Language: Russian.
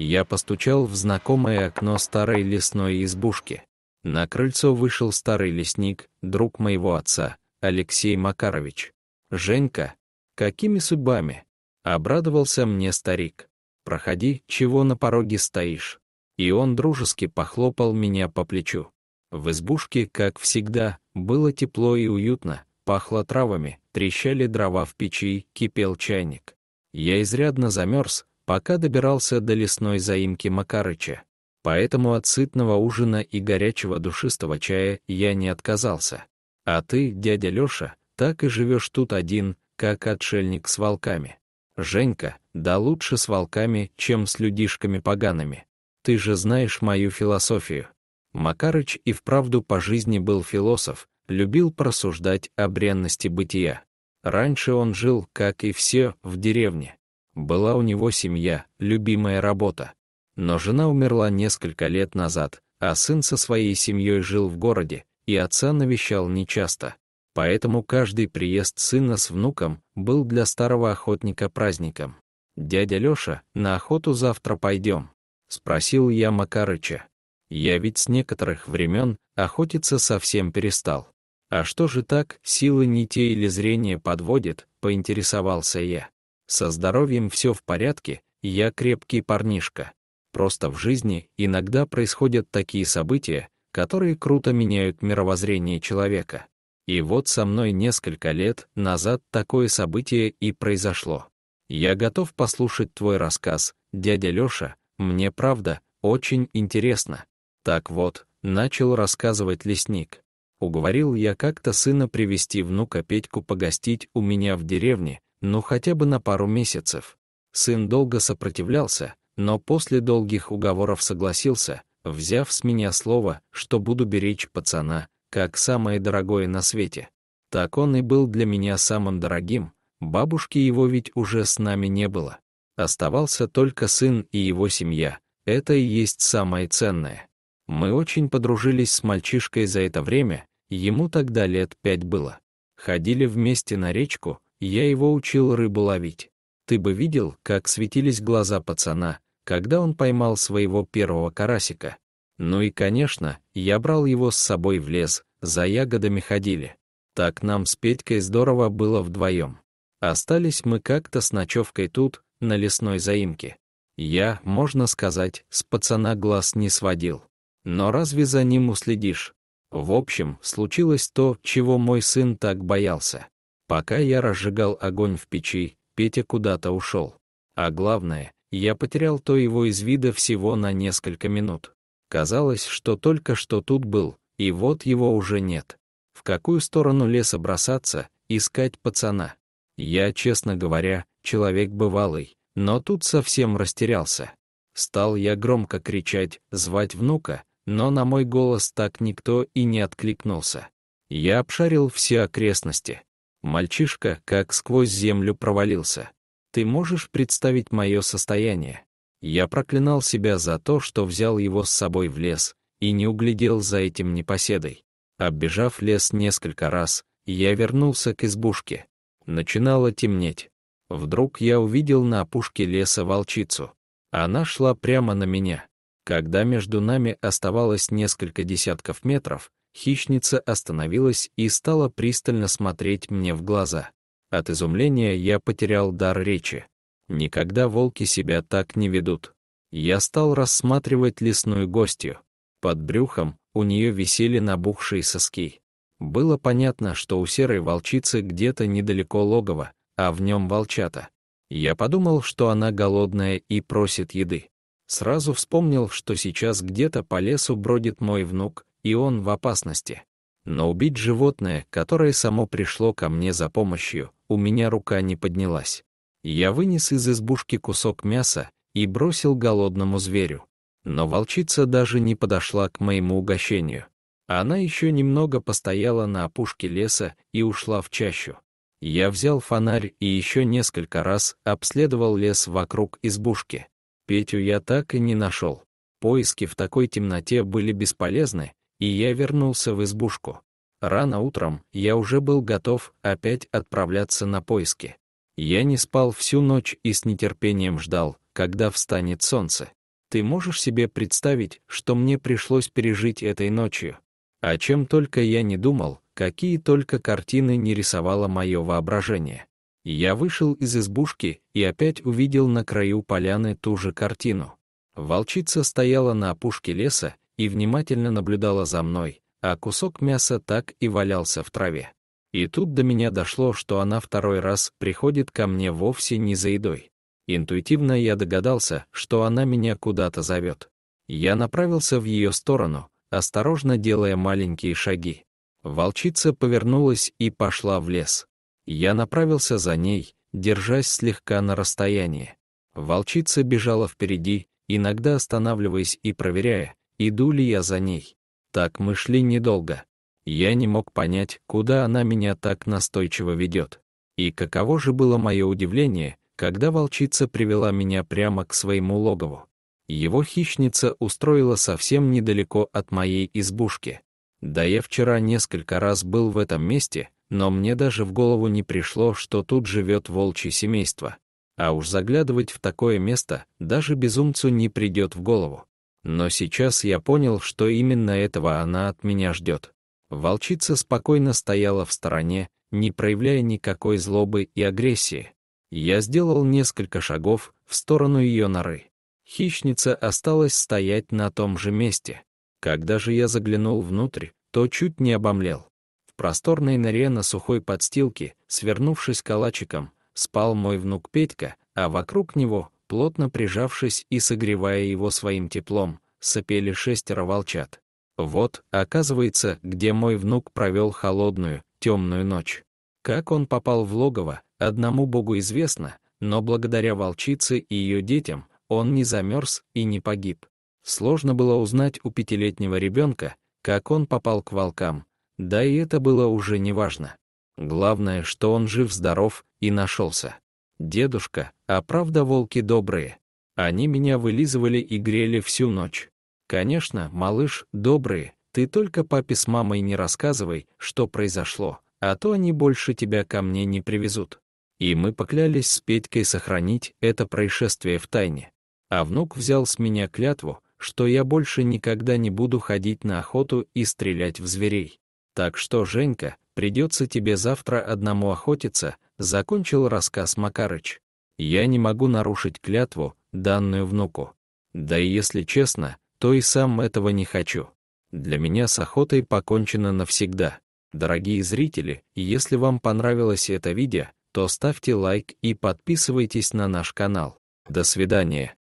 Я постучал в знакомое окно старой лесной избушки. На крыльцо вышел старый лесник, друг моего отца, Алексей Макарович. «Женька, какими судьбами?» — обрадовался мне старик. «Проходи, чего на пороге стоишь?» И он дружески похлопал меня по плечу. В избушке, как всегда, было тепло и уютно, пахло травами, трещали дрова в печи, кипел чайник. Я изрядно замерз, пока добирался до лесной заимки Макарыча. Поэтому от сытного ужина и горячего душистого чая я не отказался. А ты, дядя Лёша, так и живешь тут один, как отшельник с волками. Женька, да лучше с волками, чем с людишками погаными. Ты же знаешь мою философию. Макарыч и вправду по жизни был философ, любил просуждать о бренности бытия. Раньше он жил, как и все, в деревне. Была у него семья, любимая работа. Но жена умерла несколько лет назад, а сын со своей семьей жил в городе, и отца навещал нечасто. Поэтому каждый приезд сына с внуком был для старого охотника праздником. «Дядя Лёша, на охоту завтра пойдем?» — спросил я Макарыча. «Я ведь с некоторых времен охотиться совсем перестал. А что же так, силы не те или зрение подводит?» — поинтересовался я. Со здоровьем все в порядке, я крепкий парнишка. Просто в жизни иногда происходят такие события, которые круто меняют мировоззрение человека. И вот со мной несколько лет назад такое событие и произошло. Я готов послушать твой рассказ, дядя Лёша, мне правда очень интересно. Так вот, начал рассказывать лесник. Уговорил я как-то сына привести внука Петьку погостить у меня в деревне, ну хотя бы на пару месяцев. Сын долго сопротивлялся, но после долгих уговоров согласился, взяв с меня слово, что буду беречь пацана, как самое дорогое на свете. Так он и был для меня самым дорогим, бабушки его ведь уже с нами не было. Оставался только сын и его семья, это и есть самое ценное. Мы очень подружились с мальчишкой за это время, ему тогда лет пять было. Ходили вместе на речку, я его учил рыбу ловить. Ты бы видел, как светились глаза пацана, когда он поймал своего первого карасика. Ну и, конечно, я брал его с собой в лес, за ягодами ходили. Так нам с Петькой здорово было вдвоем. Остались мы как-то с ночевкой тут, на лесной заимке. Я, можно сказать, с пацана глаз не сводил. Но разве за ним уследишь? В общем, случилось то, чего мой сын так боялся. Пока я разжигал огонь в печи, Петя куда-то ушел. А главное, я потерял то его из вида всего на несколько минут. Казалось, что только что тут был, и вот его уже нет. В какую сторону леса бросаться, искать пацана? Я, честно говоря, человек бывалый, но тут совсем растерялся. Стал я громко кричать, звать внука, но на мой голос так никто и не откликнулся. Я обшарил все окрестности. Мальчишка как сквозь землю провалился. Ты можешь представить мое состояние? Я проклинал себя за то, что взял его с собой в лес и не углядел за этим непоседой. Оббежав лес несколько раз, я вернулся к избушке. Начинало темнеть. Вдруг я увидел на опушке леса волчицу. Она шла прямо на меня. Когда между нами оставалось несколько десятков метров, хищница остановилась и стала пристально смотреть мне в глаза. От изумления я потерял дар речи. Никогда волки себя так не ведут. Я стал рассматривать лесную гостью. Под брюхом у нее висели набухшие соски. Было понятно, что у серой волчицы где-то недалеко логово, а в нем волчата. Я подумал, что она голодная и просит еды. Сразу вспомнил, что сейчас где-то по лесу бродит мой внук, и он в опасности. Но убить животное, которое само пришло ко мне за помощью, у меня рука не поднялась. Я вынес из избушки кусок мяса и бросил голодному зверю. Но волчица даже не подошла к моему угощению. Она еще немного постояла на опушке леса и ушла в чащу. Я взял фонарь и еще несколько раз обследовал лес вокруг избушки. Петю я так и не нашел. Поиски в такой темноте были бесполезны, и я вернулся в избушку. Рано утром я уже был готов опять отправляться на поиски. Я не спал всю ночь и с нетерпением ждал, когда встанет солнце. Ты можешь себе представить, что мне пришлось пережить этой ночью? О чем только я не думал, какие только картины не рисовало мое воображение. Я вышел из избушки и опять увидел на краю поляны ту же картину. Волчица стояла на опушке леса и внимательно наблюдала за мной, а кусок мяса так и валялся в траве. И тут до меня дошло, что она второй раз приходит ко мне вовсе не за едой. Интуитивно я догадался, что она меня куда-то зовет. Я направился в ее сторону, осторожно делая маленькие шаги. Волчица повернулась и пошла в лес. Я направился за ней, держась слегка на расстоянии. Волчица бежала впереди, иногда останавливаясь и проверяя, иду ли я за ней. Так мы шли недолго. Я не мог понять, куда она меня так настойчиво ведет. И каково же было мое удивление, когда волчица привела меня прямо к своему логову. Его хищница устроила совсем недалеко от моей избушки. Да я вчера несколько раз был в этом месте, но мне даже в голову не пришло, что тут живет волчье семейство. А уж заглядывать в такое место даже безумцу не придет в голову. Но сейчас я понял, что именно этого она от меня ждет. Волчица спокойно стояла в стороне, не проявляя никакой злобы и агрессии. Я сделал несколько шагов в сторону ее норы. Хищница осталась стоять на том же месте. Когда же я заглянул внутрь, то чуть не обомлел. В просторной норе на сухой подстилке, свернувшись калачиком, спал мой внук Петька, а вокруг него плотно прижавшись и согревая его своим теплом, сопели шестеро волчат. Вот, оказывается, где мой внук провел холодную, темную ночь. Как он попал в логово, одному богу известно, но благодаря волчице и ее детям он не замерз и не погиб. Сложно было узнать у пятилетнего ребенка, как он попал к волкам, да и это было уже неважно. Главное, что он жив-здоров и нашелся. Дедушка, а правда волки добрые. Они меня вылизывали и грели всю ночь. Конечно, малыш, добрые, ты только папе с мамой не рассказывай, что произошло, а то они больше тебя ко мне не привезут. И мы поклялись с Петькой сохранить это происшествие в тайне. А внук взял с меня клятву, что я больше никогда не буду ходить на охоту и стрелять в зверей. Так что, Женька, придется тебе завтра одному охотиться, — закончил рассказ Макарыч. «Я не могу нарушить клятву, данную внуку. Да и если честно, то и сам этого не хочу. Для меня с охотой покончено навсегда. Дорогие зрители, если вам понравилось это видео, то ставьте лайк и подписывайтесь на наш канал. До свидания.